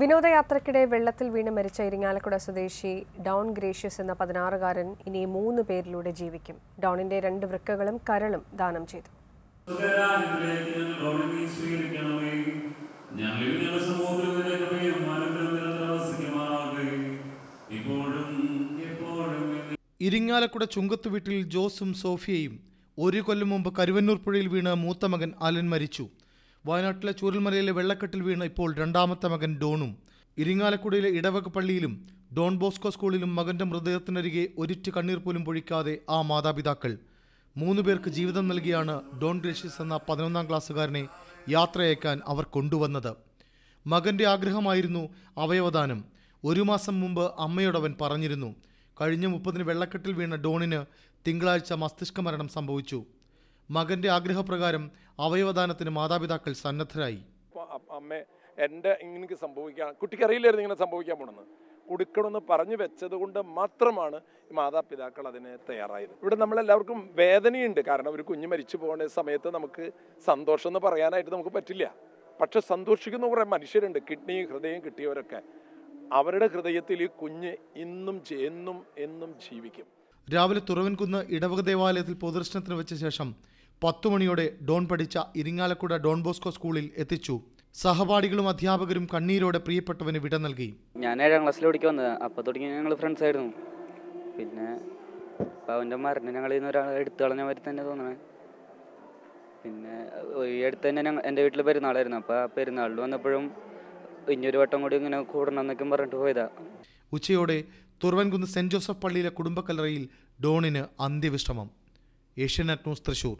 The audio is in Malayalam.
വിനോദയാത്രക്കിടെ വെള്ളത്തിൽ വീണ് മരിച്ച ഇരിങ്ങാലക്കുട സ്വദേശി ഡൗൺ ഗ്രേഷ്യസ് എന്ന പതിനാറുകാരൻ ഇനി മൂന്ന് പേരിലൂടെ ജീവിക്കും ഡൗണിന്റെ രണ്ട് വൃക്കകളും കരളും ദാനം ചെയ്തു ഇരിങ്ങാലക്കുട ചുങ്കത്ത് വീട്ടിൽ ജോസും സോഫിയയും ഒരു കൊല്ലം മുമ്പ് കരുവന്നൂർ പുഴയിൽ വീണ് മൂത്ത മകൻ അലൻ മരിച്ചു വയനാട്ടിലെ ചൂരൽമലയിലെ വെള്ളക്കെട്ടിൽ വീണ ഇപ്പോൾ രണ്ടാമത്തെ മകൻ ഡോണും ഇരിങ്ങാലക്കുടയിലെ ഇടവക പള്ളിയിലും ഡോൺ ബോസ്കോ സ്കൂളിലും മകന്റെ മൃതദേഹത്തിനരികെ ഒരിറ്റ് കണ്ണീർ പോലും പൊഴിക്കാതെ ആ മാതാപിതാക്കൾ മൂന്ന് പേർക്ക് ജീവിതം നൽകിയാണ് ഡോൺ ഗ്രേഷ്യസ് എന്ന പതിനൊന്നാം ക്ലാസ്സുകാരനെ യാത്രയയക്കാൻ അവർ കൊണ്ടുവന്നത് മകന്റെ ആഗ്രഹമായിരുന്നു അവയവദാനം ഒരു മാസം മുമ്പ് അമ്മയോടവൻ പറഞ്ഞിരുന്നു കഴിഞ്ഞ മുപ്പതിന് വെള്ളക്കെട്ടിൽ വീണ ഡോണിന് തിങ്കളാഴ്ച മസ്തിഷ്ക മരണം സംഭവിച്ചു മകന്റെ ആഗ്രഹപ്രകാരം അവയവദാനത്തിന് മാതാപിതാക്കൾ സന്നദ്ധരായി അമ്മേ എൻ്റെ ഇങ്ങനെ സംഭവിക്കാൻ അറിയില്ലായിരുന്നു ഇങ്ങനെ സംഭവിക്കാൻ പോണെന്ന് കൊടുക്കണമെന്ന് പറഞ്ഞു വെച്ചത് കൊണ്ട് മാത്രമാണ് മാതാപിതാക്കൾ അതിന് തയ്യാറായത് ഇവിടെ നമ്മളെല്ലാവർക്കും വേദനയുണ്ട് കാരണം ഒരു കുഞ്ഞ് മരിച്ചു പോകുന്ന സമയത്ത് നമുക്ക് സന്തോഷം എന്ന് പറയാനായിട്ട് നമുക്ക് പറ്റില്ല പക്ഷെ സന്തോഷിക്കുന്ന കുറേ മനുഷ്യരുണ്ട് കിഡ്നി ഹൃദയം കിട്ടിയവരൊക്കെ അവരുടെ ഹൃദയത്തിൽ ഈ കുഞ്ഞ് ഇന്നും എന്നും എന്നും ജീവിക്കും രാവിലെ തുറവൻകുന്ന് ഇടവക ദേവാലയത്തിൽ പൊതുദർശനത്തിന് വെച്ച ശേഷം പത്തുമണിയോടെ മണിയോടെ ഡോൺ പഠിച്ച ഇരിങ്ങാലക്കുട ഡോൺ ബോസ്കോ സ്കൂളിൽ എത്തിച്ചു സഹപാഠികളും അധ്യാപകരും കണ്ണീരോടെ പ്രിയപ്പെട്ടവന് വിട നൽകി ഞാൻ ഏഴാം ക്ലാസ്സിൽ പഠിക്കാൻ വന്നത് അപ്പൊ തുടങ്ങി ഞങ്ങൾ ഫ്രണ്ട്സ് ആയിരുന്നു പിന്നെ അവന്റെ മരണം ഞങ്ങൾ ഇന്ന് എടുത്തു കളഞ്ഞാൽ തന്നെ തോന്നണേ പിന്നെ ഈ അടുത്ത് തന്നെ എന്റെ എൻ്റെ വീട്ടിൽ പെരുന്നാളായിരുന്നു അപ്പൊ ആ പെരുന്നാളിൽ വന്നപ്പോഴും ഇനിയൊരു വട്ടം കൂടി ഇങ്ങനെ കൂടണം എന്നൊക്കെ പറഞ്ഞിട്ട് പോയതാ ഉച്ചയോടെ തുറവൻകുന്ന് സെന്റ് ജോസഫ് പള്ളിയിലെ കുടുംബക്കല്ലറയിൽ ഡോണിന് അന്ത്യവിശ്രമം ഏഷ്യനെറ്റ് ന്യൂസ് തൃശൂർ